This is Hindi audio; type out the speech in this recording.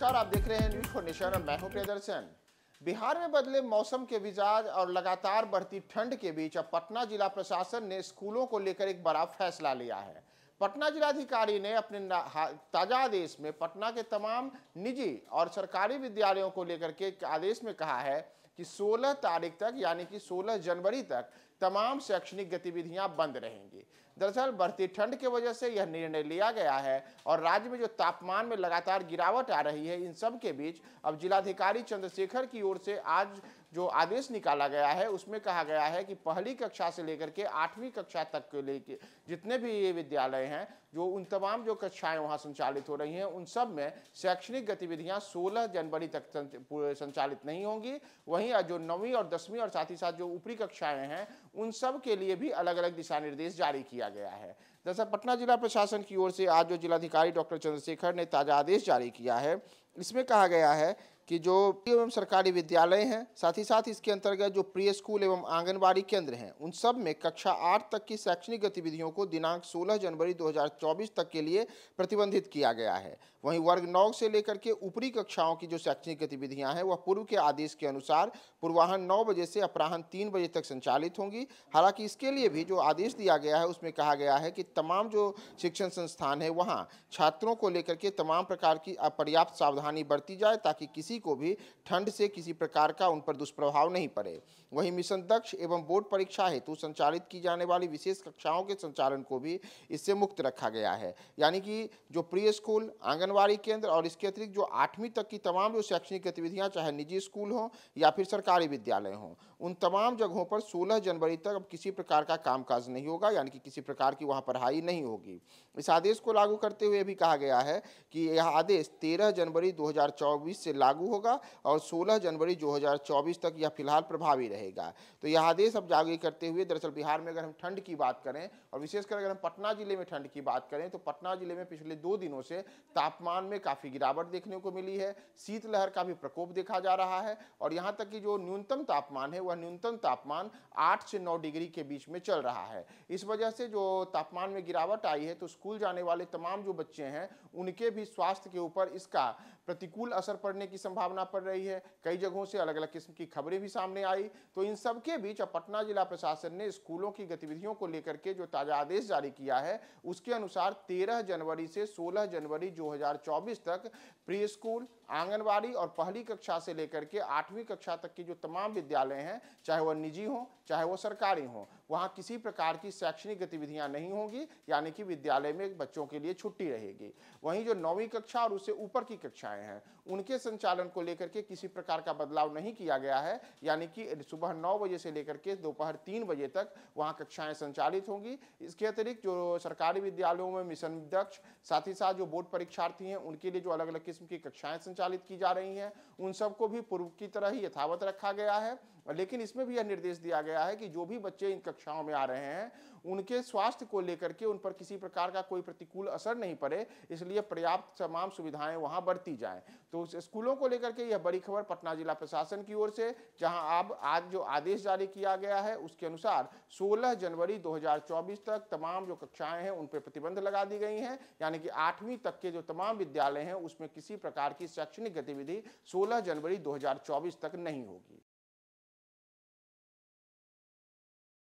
नमस्कार आप देख रहे हैं न्यूज फॉर नेशन और मैं हूं प्रियदर्शन बिहार में बदले मौसम के विजाज और लगातार बढ़ती ठंड के बीच अब पटना जिला प्रशासन ने स्कूलों को लेकर एक बड़ा फैसला लिया है पटना जिलाधिकारी ने अपने ताजा आदेश में पटना के तमाम निजी और सरकारी विद्यालयों को लेकर के एक आदेश में कहा है कि 16 तारीख तक यानी कि 16 जनवरी तक तमाम शैक्षणिक गतिविधियां बंद रहेंगी दरअसल बढ़ती ठंड की वजह से यह निर्णय लिया गया है और राज्य में जो तापमान में लगातार गिरावट आ रही है इन सब के बीच अब जिलाधिकारी चंद्रशेखर की ओर से आज जो आदेश निकाला गया है उसमें कहा गया है कि पहली कक्षा से लेकर के आठवीं कक्षा तक के लेके जितने भी ये विद्यालय हैं जो उन तमाम जो कक्षाएं वहाँ संचालित हो रही हैं उन सब में शैक्षणिक गतिविधियाँ 16 जनवरी तक संचालित नहीं होंगी वहीं जो नौवीं और दसवीं और साथ ही साथ जो ऊपरी कक्षाएं हैं उन सब के लिए भी अलग अलग दिशा निर्देश जारी किया किया गया है दरअसल पटना जिला प्रशासन की ओर से आज जो जिलाधिकारी डॉक्टर चंद्रशेखर ने ताज़ा आदेश जारी किया है इसमें कहा गया है कि जो एवं सरकारी विद्यालय हैं साथ ही साथ इसके अंतर्गत जो प्री स्कूल एवं आंगनबाड़ी केंद्र हैं उन सब में कक्षा आठ तक की शैक्षणिक गतिविधियों को दिनांक 16 जनवरी 2024 तक के लिए प्रतिबंधित किया गया है वहीं वर्ग नौ से लेकर के ऊपरी कक्षाओं की जो शैक्षणिक गतिविधियां हैं वह पूर्व के आदेश के अनुसार पूर्वाहन नौ बजे से अपराहन तीन बजे तक संचालित होंगी हालांकि इसके लिए भी जो आदेश दिया गया है उसमें कहा गया है कि तमाम जो शिक्षण संस्थान है वहाँ छात्रों को लेकर के तमाम प्रकार की अपर्याप्त सावधान सावधानी बरती जाए ताकि किसी को भी ठंड से किसी प्रकार का उन पर दुष्प्रभाव नहीं पड़े वहीं मिशन दक्ष एवं बोर्ड परीक्षा हेतु संचालित की जाने वाली विशेष कक्षाओं के संचालन को भी इससे मुक्त रखा गया है यानी कि जो प्री स्कूल आंगनबाड़ी केंद्र और इसके अतिरिक्त जो आठवीं तक की तमाम जो शैक्षणिक गतिविधियाँ चाहे निजी स्कूल हों या फिर सरकारी विद्यालय हों उन तमाम जगहों पर सोलह जनवरी तक अब किसी प्रकार का कामकाज नहीं होगा यानी कि किसी प्रकार की वहाँ पढ़ाई नहीं होगी इस आदेश को लागू करते हुए भी कहा गया है कि यह आदेश तेरह जनवरी जनवरी 2024 से लागू होगा और 16 जनवरी 2024 तक यह फिलहाल प्रभावी रहेगा तो यह आदेश अब जारी करते हुए दरअसल बिहार में अगर हम ठंड की बात करें और विशेषकर अगर हम पटना जिले में ठंड की बात करें तो पटना जिले में पिछले दो दिनों से तापमान में काफ़ी गिरावट देखने को मिली है शीतलहर का भी प्रकोप देखा जा रहा है और यहाँ तक कि जो न्यूनतम तापमान है वह न्यूनतम तापमान आठ से नौ डिग्री के बीच में चल रहा है इस वजह से जो तापमान में गिरावट आई है तो स्कूल जाने वाले तमाम जो बच्चे हैं उनके भी स्वास्थ्य के ऊपर इसका प्रतिकूल असर पड़ने की संभावना पड़ रही है कई जगहों से अलग अलग किस्म की खबरें भी सामने आई तो इन सब के बीच अब पटना जिला प्रशासन ने स्कूलों की गतिविधियों को लेकर के जो ताजा आदेश जारी किया है उसके अनुसार 13 जनवरी से 16 जनवरी 2024 तक प्री स्कूल आंगनबाड़ी और पहली कक्षा से लेकर के आठवीं कक्षा तक की जो तमाम विद्यालय हैं चाहे वह निजी हों चाहे वो सरकारी हों वहाँ किसी प्रकार की शैक्षणिक गतिविधियाँ नहीं होंगी यानी कि विद्यालय में बच्चों के लिए छुट्टी रहेगी वहीं जो नौवीं कक्षा और उससे ऊपर की कक्षाएं आए हैं उनके संचालन को लेकर के किसी प्रकार का बदलाव नहीं किया गया है यानी कि सुबह नौ बजे से लेकर के दोपहर तीन बजे तक वहाँ कक्षाएं संचालित होंगी इसके अतिरिक्त जो सरकारी विद्यालयों में मिशन अध्यक्ष साथ ही साथ जो बोर्ड परीक्षार्थी हैं उनके लिए जो अलग अलग किस्म की कक्षाएं संचालित की जा रही हैं उन सबको भी पूर्व की तरह ही यथावत रखा गया है लेकिन इसमें भी यह निर्देश दिया गया है कि जो भी बच्चे इन कक्षाओं में आ रहे हैं उनके स्वास्थ्य को लेकर के उन पर किसी प्रकार का कोई प्रतिकूल असर नहीं पड़े इसलिए पर्याप्त तमाम सुविधाएं वहां बरती जाए जाए तो स्कूलों को लेकर के यह बड़ी खबर पटना जिला प्रशासन की ओर से जहां अब आज जो आदेश जारी किया गया है उसके अनुसार 16 जनवरी 2024 तक तमाम जो कक्षाएं हैं उन पर प्रतिबंध लगा दी गई हैं यानी कि आठवीं तक के जो तमाम विद्यालय हैं उसमें किसी प्रकार की शैक्षणिक गतिविधि सोलह जनवरी दो तक नहीं होगी